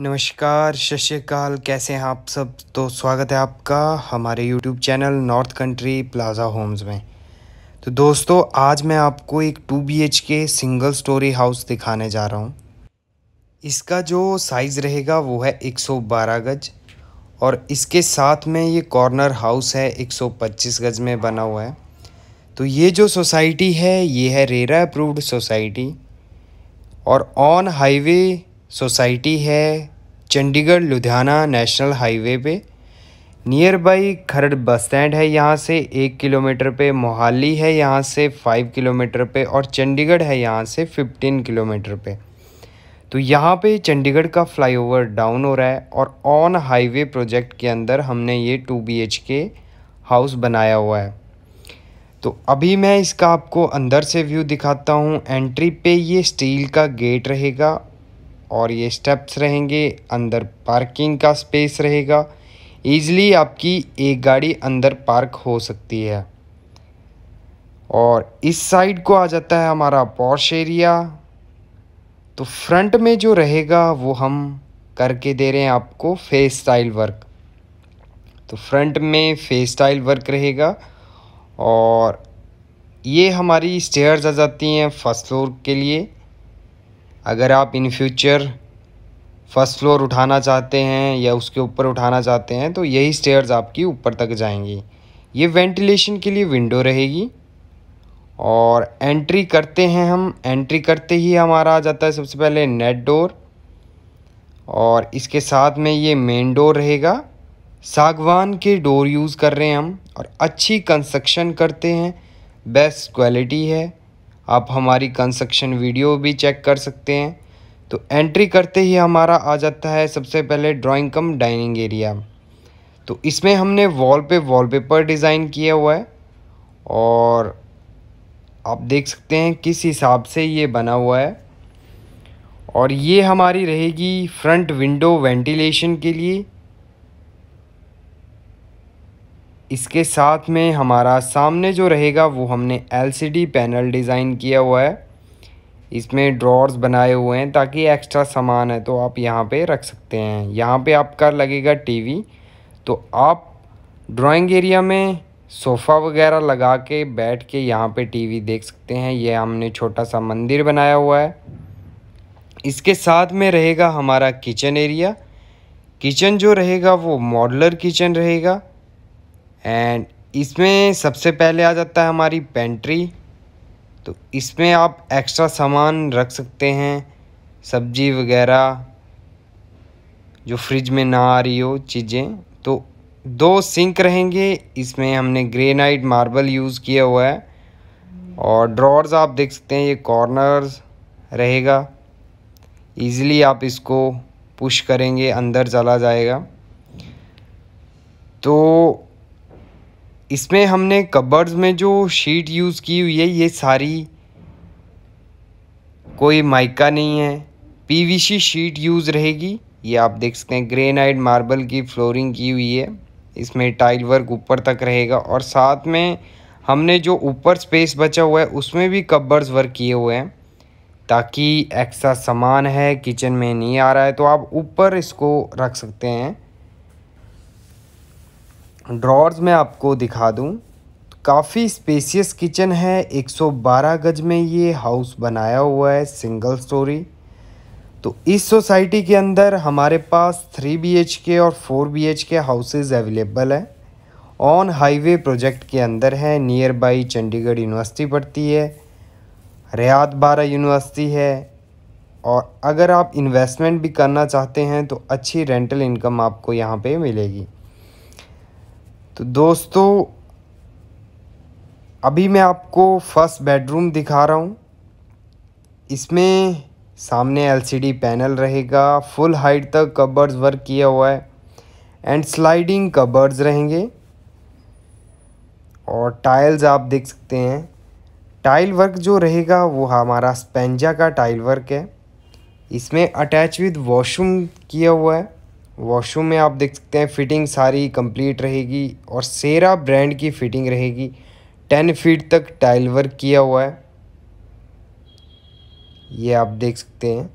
नमस्कार सत्यकाल कैसे हैं आप सब तो स्वागत है आपका हमारे YouTube channel North Country Plaza Homes में तो दोस्तों आज मैं आपको एक two B H K single storey house दिखाने जा रहा हूँ इसका जो साइज़ रहेगा वो है 112 गज और इसके साथ में ये कॉर्नर हाउस है 125 गज में बना हुआ है तो ये जो सोसाइटी है ये है रेरा अप्रूव्ड सोसाइटी और ऑन हाईवे सोसाइटी है चंडीगढ़ लुधियाना नेशनल हाईवे पे near by Kharar bus stand है यहाँ से एक किलोमीटर पे मोहाली है यहाँ से फाइव किलोमीटर पे और चंडीगढ़ है यहाँ से फिफ्टीन किलोमीटर पे तो यहाँ पे चंडीगढ़ का फ्लाईओवर डाउन हो रहा है और ऑन हाईवे प्रोजेक्ट के अंदर हमने ये two B H K house बनाया हुआ है तो अभी मैं इसका आपको अंदर से व्यू दिखाता हूँ एंट्री पे ये स्टील का गेट रहेगा और ये स्टेप्स रहेंगे अंदर पार्किंग का स्पेस रहेगा ईजली आपकी एक गाड़ी अंदर पार्क हो सकती है और इस साइड को आ जाता है हमारा पॉर्श एरिया तो फ्रंट में जो रहेगा वो हम करके दे रहे हैं आपको फेस स्टाइल वर्क तो फ्रंट में फेस स्टाइल वर्क रहेगा और ये हमारी स्टेयर्स आ जाती हैं फर्स्ट फ्लोर के लिए अगर आप इन फ्यूचर फर्स्ट फ्लोर उठाना चाहते हैं या उसके ऊपर उठाना चाहते हैं तो यही स्टेयर्स आपकी ऊपर तक जाएंगी ये वेंटिलेशन के लिए विंडो रहेगी और एंट्री करते हैं हम एंट्री करते ही हमारा आ जाता है सबसे पहले नेट डोर और इसके साथ में ये मेन डोर रहेगा सागवान के डोर यूज़ कर रहे हैं हम और अच्छी कंस्ट्रक्शन करते हैं बेस्ट क्वालिटी है आप हमारी कंस्ट्रक्शन वीडियो भी चेक कर सकते हैं तो एंट्री करते ही हमारा आ जाता है सबसे पहले ड्राइंग कम डाइनिंग एरिया तो इसमें हमने वॉल पे वॉलपेपर डिज़ाइन किया हुआ है और आप देख सकते हैं किस हिसाब से ये बना हुआ है और ये हमारी रहेगी फ्रंट विंडो वेंटिलेशन के लिए इसके साथ में हमारा सामने जो रहेगा वो हमने एलसीडी पैनल डिज़ाइन किया हुआ है इसमें ड्रॉर्स बनाए हुए हैं ताकि एक्स्ट्रा सामान है तो आप यहाँ पे रख सकते हैं यहाँ पे आपका लगेगा टीवी तो आप ड्राइंग एरिया में सोफ़ा वगैरह लगा के बैठ के यहाँ पे टीवी देख सकते हैं ये हमने छोटा सा मंदिर बनाया हुआ है इसके साथ में रहेगा हमारा किचन एरिया किचन जो रहेगा वो मॉडलर किचन रहेगा एंड इसमें सबसे पहले आ जाता है हमारी पेंट्री तो इसमें आप एक्स्ट्रा सामान रख सकते हैं सब्जी वगैरह जो फ्रिज में ना आ रही हो चीज़ें तो दो सिंक रहेंगे इसमें हमने ग्रेनाइट मार्बल यूज़ किया हुआ है और ड्रॉर्स आप देख सकते हैं ये कॉर्नर्स रहेगा इजीली आप इसको पुश करेंगे अंदर चला जाएगा तो इसमें हमने कबर्स में जो शीट यूज़ की हुई है ये सारी कोई माइका नहीं है पीवीसी शीट यूज़ रहेगी ये आप देख सकते हैं ग्रेनाइट मार्बल की फ्लोरिंग की हुई है इसमें टाइल वर्क ऊपर तक रहेगा और साथ में हमने जो ऊपर स्पेस बचा हुआ है उसमें भी कब्बर्स वर्क किए हुए हैं ताकि एक्स्ट्रा सामान है किचन में नहीं आ रहा है तो आप ऊपर इसको रख सकते हैं ड्रॉर्स में आपको दिखा दूँ काफ़ी स्पेसियस किचन है 112 गज में ये हाउस बनाया हुआ है सिंगल स्टोरी तो इस सोसाइटी के अंदर हमारे पास थ्री बी एच के और four B H K houses available है ऑन हाईवे प्रोजेक्ट के अंदर है नियर बाई चंडीगढ़ यूनिवर्सिटी पड़ती है रियात बारा यूनिवर्सिटी है और अगर आप इन्वेस्टमेंट भी करना चाहते हैं तो अच्छी रेंटल इनकम आपको यहाँ पर मिलेगी तो दोस्तों अभी मैं आपको फर्स्ट बेडरूम दिखा रहा हूँ इसमें सामने एलसीडी पैनल रहेगा फुल हाइट तक कबर्स वर्क किया हुआ है एंड स्लाइडिंग कबर्स रहेंगे और टाइल्स आप देख सकते हैं टाइल वर्क जो रहेगा वो हमारा स्पेंजा का टाइल वर्क है इसमें अटैच विद वॉशरूम किया हुआ है वॉशरूम में आप देख सकते हैं फ़िटिंग सारी कंप्लीट रहेगी और सेरा ब्रांड की फ़िटिंग रहेगी टेन फीट तक टाइल वर्क किया हुआ है ये आप देख सकते हैं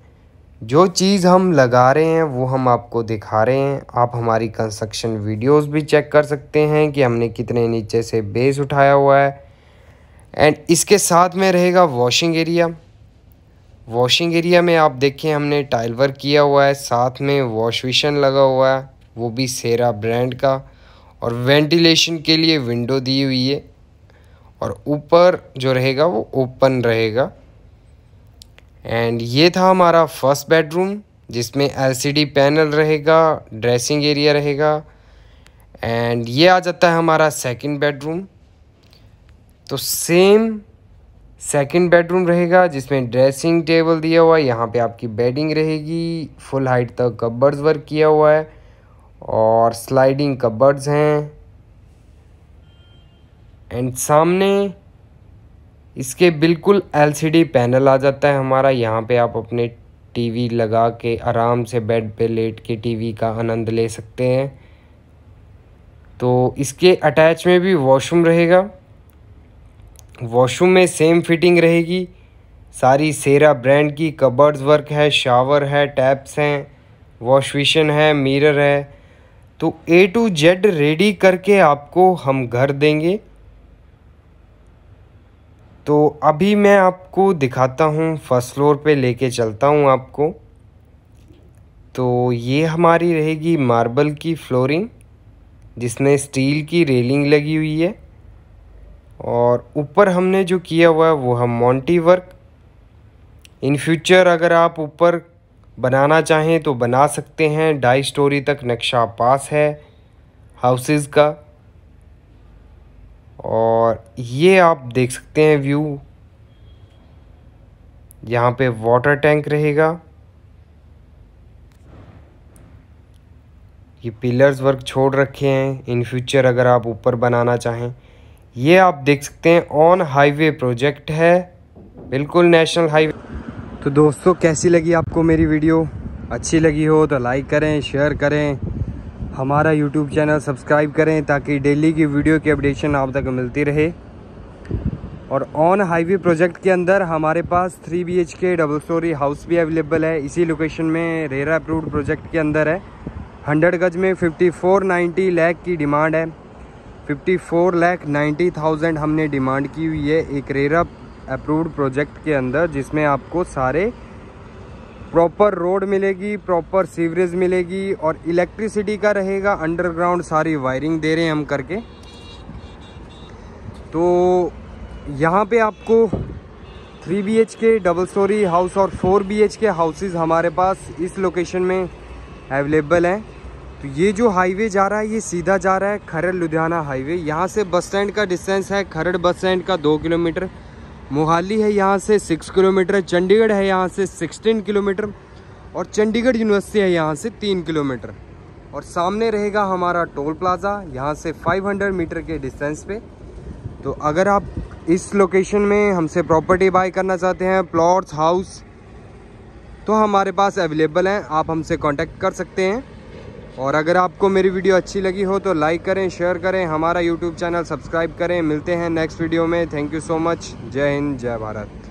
जो चीज़ हम लगा रहे हैं वो हम आपको दिखा रहे हैं आप हमारी कंस्ट्रक्शन वीडियोस भी चेक कर सकते हैं कि हमने कितने नीचे से बेस उठाया हुआ है एंड इसके साथ में रहेगा वॉशिंग एरिया वॉशिंग एरिया में आप देखें हमने टाइल वर्क किया हुआ है साथ में वॉश विशन लगा हुआ है वो भी सेरा ब्रांड का और वेंटिलेशन के लिए विंडो दी हुई है और ऊपर जो रहेगा वो ओपन रहेगा एंड ये था हमारा फर्स्ट बेडरूम जिसमें एलसीडी पैनल रहेगा ड्रेसिंग एरिया रहेगा एंड ये आ जाता है हमारा सेकंड बेडरूम तो सेम सेकंड बेडरूम रहेगा जिसमें ड्रेसिंग टेबल दिया हुआ है यहाँ पे आपकी बेडिंग रहेगी फुल हाइट तक कब्बर्स वर्क किया हुआ है और स्लाइडिंग कब्बर्स हैं एंड सामने इसके बिल्कुल एलसीडी पैनल आ जाता है हमारा यहाँ पे आप अपने टीवी लगा के आराम से बेड पे लेट के टीवी का आनंद ले सकते हैं तो इसके अटैच में भी वॉशरूम रहेगा वॉशरूम में सेम फिटिंग रहेगी सारी सेरा ब्रांड की कबर्ड्स वर्क है शावर है टैप्स हैं वॉश विशन है मिरर है तो ए टू जेड रेडी करके आपको हम घर देंगे तो अभी मैं आपको दिखाता हूँ फर्स्ट फ्लोर पे लेके चलता हूँ आपको तो ये हमारी रहेगी मार्बल की फ्लोरिंग जिसमें स्टील की रेलिंग लगी हुई है और ऊपर हमने जो किया हुआ है वो है मोंटी वर्क इन फ्यूचर अगर आप ऊपर बनाना चाहें तो बना सकते हैं ढाई स्टोरी तक नक्शा पास है हाउसेस का और ये आप देख सकते हैं व्यू यहाँ पे वाटर टैंक रहेगा ये पिलर्स वर्क छोड़ रखे हैं इन फ्यूचर अगर आप ऊपर बनाना चाहें ये आप देख सकते हैं ऑन हाईवे प्रोजेक्ट है बिल्कुल नेशनल हाईवे तो दोस्तों कैसी लगी आपको मेरी वीडियो अच्छी लगी हो तो लाइक करें शेयर करें हमारा यूट्यूब चैनल सब्सक्राइब करें ताकि डेली की वीडियो की अपडेशन आप तक मिलती रहे और ऑन हाईवे प्रोजेक्ट के अंदर हमारे पास three B H K double storey house भी अवेलेबल है इसी लोकेशन में रेरा अप्रूव्ड प्रोजेक्ट के अंदर है हंड्रेड गज में फिफ्टी फोर नाइन्टी लैक की डिमांड है fifty four lakh ninety thousand हमने डिमांड की हुई है एक रेरा अप्रूव्ड प्रोजेक्ट के अंदर जिसमें आपको सारे प्रॉपर रोड मिलेगी प्रॉपर सीवरेज मिलेगी और इलेक्ट्रिसिटी का रहेगा अंडरग्राउंड सारी वायरिंग दे रहे हैं हम करके तो यहाँ पे आपको three B H K double storey house और four B H K houses हमारे पास इस लोकेशन में अवेलेबल हैं तो ये जो हाईवे जा रहा है ये सीधा जा रहा है खरड़ लुधियाना हाईवे यहाँ से बस स्टैंड का डिस्टेंस है खरड़ बस स्टैंड का दो किलोमीटर मोहाली है यहाँ से सिक्स किलोमीटर चंडीगढ़ है यहाँ से सिक्सटीन किलोमीटर और चंडीगढ़ यूनिवर्सिटी है यहाँ से तीन किलोमीटर और सामने रहेगा हमारा टोल प्लाज़ा यहाँ से 500 मीटर के डिस्टेंस पे तो अगर आप इस लोकेशन में हमसे प्रॉपर्टी बाय करना चाहते हैं प्लॉट्स हाउस तो हमारे पास अवेलेबल हैं आप हमसे कांटेक्ट कर सकते हैं और अगर आपको मेरी वीडियो अच्छी लगी हो तो लाइक करें शेयर करें हमारा यूट्यूब चैनल सब्सक्राइब करें मिलते हैं नेक्स्ट वीडियो में थैंक यू सो मच जय हिंद जय भारत